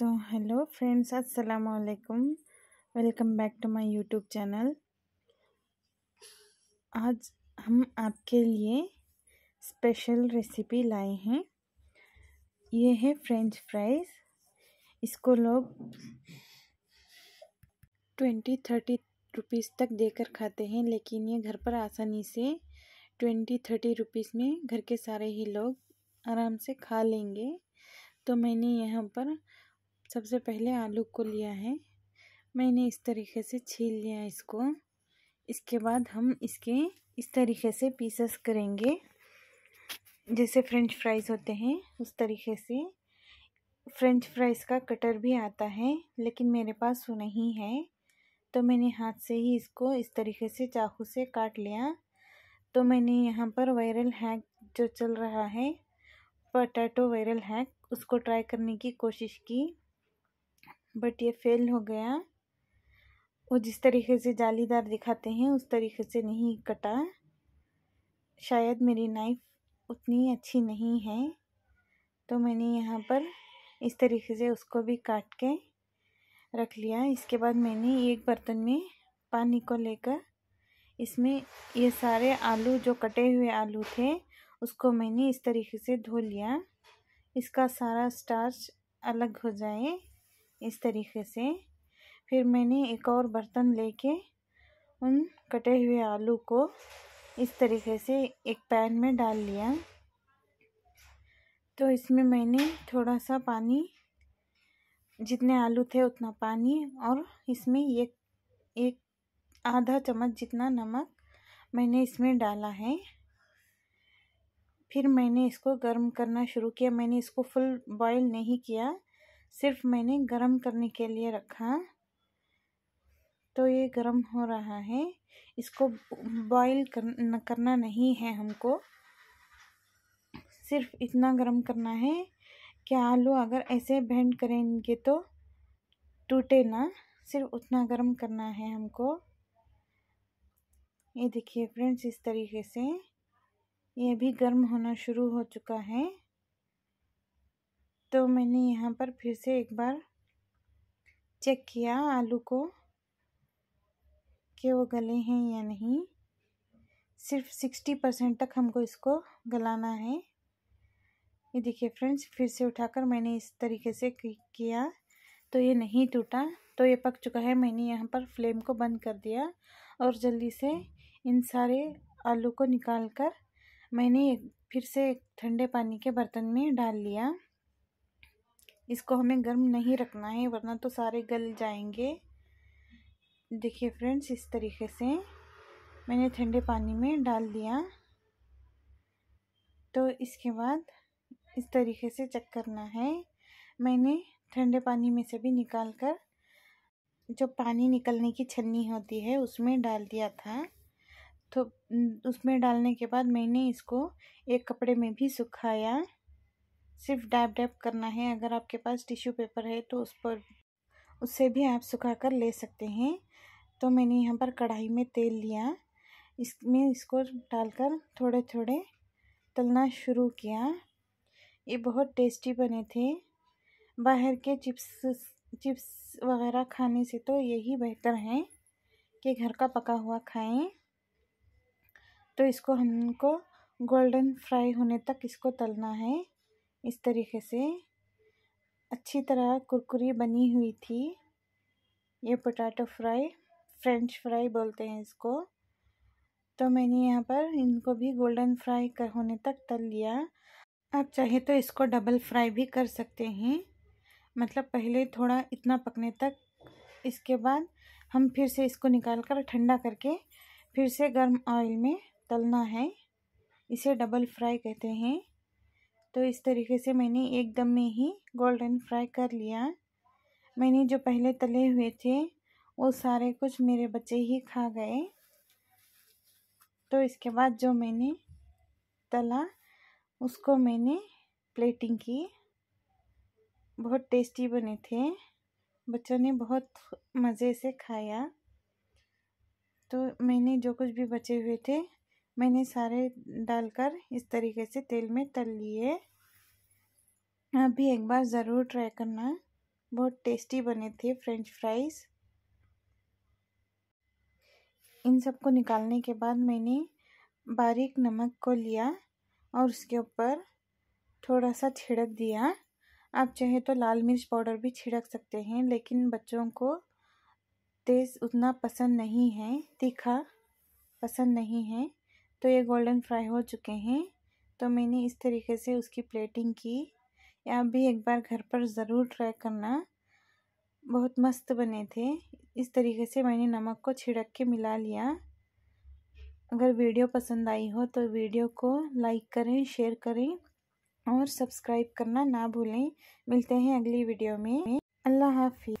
तो hello friends अस्सलाम वालेकुम welcome back to my YouTube channel आज हम आपके लिए स्पेशल रेसिपी लाए हैं ये है फ्रेंच फ्राइज़ इसको लोग ट्वेंटी थर्टी रुपीज़ तक देकर खाते हैं लेकिन ये घर पर आसानी से ट्वेंटी थर्टी रुपीज़ में घर के सारे ही लोग आराम से खा लेंगे तो मैंने यहाँ पर सबसे पहले आलू को लिया है मैंने इस तरीके से छील लिया इसको इसके बाद हम इसके इस तरीके से पीसेस करेंगे जैसे फ्रेंच फ्राइज़ होते हैं उस तरीके से फ्रेंच फ्राइज़ का कटर भी आता है लेकिन मेरे पास वो नहीं है तो मैंने हाथ से ही इसको इस तरीके से चाकू से काट लिया तो मैंने यहाँ पर वायरल हैक जो चल रहा है पटाटो वायरल हैक उसको ट्राई करने की कोशिश की बट ये फेल हो गया वो जिस तरीके से जालीदार दिखाते हैं उस तरीके से नहीं कटा शायद मेरी नाइफ़ उतनी अच्छी नहीं है तो मैंने यहाँ पर इस तरीके से उसको भी काट के रख लिया इसके बाद मैंने एक बर्तन में पानी को लेकर इसमें ये सारे आलू जो कटे हुए आलू थे उसको मैंने इस तरीके से धो लिया इसका सारा स्टार्च अलग हो जाए इस तरीके से फिर मैंने एक और बर्तन लेके उन कटे हुए आलू को इस तरीके से एक पैन में डाल लिया तो इसमें मैंने थोड़ा सा पानी जितने आलू थे उतना पानी और इसमें एक एक आधा चम्मच जितना नमक मैंने इसमें डाला है फिर मैंने इसको गर्म करना शुरू किया मैंने इसको फुल बॉईल नहीं किया सिर्फ मैंने गरम करने के लिए रखा तो ये गरम हो रहा है इसको बॉईल करना नहीं है हमको सिर्फ इतना गरम करना है कि आलू अगर ऐसे बैंड करेंगे तो टूटे ना सिर्फ उतना गरम करना है हमको ये देखिए फ्रेंड्स इस तरीके से ये भी गर्म होना शुरू हो चुका है तो मैंने यहाँ पर फिर से एक बार चेक किया आलू को कि वो गले हैं या नहीं सिर्फ सिक्सटी परसेंट तक हमको इसको गलाना है ये देखिए फ्रेंड्स फिर से उठाकर मैंने इस तरीके से किया तो ये नहीं टूटा तो ये पक चुका है मैंने यहाँ पर फ्लेम को बंद कर दिया और जल्दी से इन सारे आलू को निकाल कर मैंने फिर से ठंडे पानी के बर्तन में डाल लिया इसको हमें गर्म नहीं रखना है वरना तो सारे गल जाएंगे देखिए फ्रेंड्स इस तरीके से मैंने ठंडे पानी में डाल दिया तो इसके बाद इस तरीके से चेक करना है मैंने ठंडे पानी में से भी निकाल कर जो पानी निकलने की छन्नी होती है उसमें डाल दिया था तो उसमें डालने के बाद मैंने इसको एक कपड़े में भी सुखाया सिर्फ डैप डैप करना है अगर आपके पास टिश्यू पेपर है तो उस पर उससे भी आप सुखा कर ले सकते हैं तो मैंने यहाँ पर कढ़ाई में तेल लिया इसमें इसको डालकर थोड़े थोड़े तलना शुरू किया ये बहुत टेस्टी बने थे बाहर के चिप्स चिप्स वगैरह खाने से तो यही बेहतर है कि घर का पका हुआ खाएं तो इसको हमको गोल्डन फ्राई होने तक इसको तलना है इस तरीके से अच्छी तरह कुरकुरी बनी हुई थी ये पोटैटो फ्राई फ्रेंच फ्राई बोलते हैं इसको तो मैंने यहाँ पर इनको भी गोल्डन फ्राई कर होने तक तल लिया आप चाहे तो इसको डबल फ्राई भी कर सकते हैं मतलब पहले थोड़ा इतना पकने तक इसके बाद हम फिर से इसको निकाल कर ठंडा करके फिर से गर्म ऑयल में तलना है इसे डबल फ्राई कहते हैं तो इस तरीके से मैंने एकदम में ही गोल्डन फ्राई कर लिया मैंने जो पहले तले हुए थे वो सारे कुछ मेरे बच्चे ही खा गए तो इसके बाद जो मैंने तला उसको मैंने प्लेटिंग की बहुत टेस्टी बने थे बच्चों ने बहुत मज़े से खाया तो मैंने जो कुछ भी बचे हुए थे मैंने सारे डालकर इस तरीके से तेल में तल लिए आप भी एक बार ज़रूर ट्राई करना बहुत टेस्टी बने थे फ्रेंच फ्राइज़ इन सबको निकालने के बाद मैंने बारीक नमक को लिया और उसके ऊपर थोड़ा सा छिड़क दिया आप चाहे तो लाल मिर्च पाउडर भी छिड़क सकते हैं लेकिन बच्चों को तेज़ उतना पसंद नहीं है तीखा पसंद नहीं है तो ये गोल्डन फ्राई हो चुके हैं तो मैंने इस तरीके से उसकी प्लेटिंग की या भी एक बार घर पर ज़रूर ट्राई करना बहुत मस्त बने थे इस तरीके से मैंने नमक को छिड़क के मिला लिया अगर वीडियो पसंद आई हो तो वीडियो को लाइक करें शेयर करें और सब्सक्राइब करना ना भूलें मिलते हैं अगली वीडियो में अल्लाह हाफि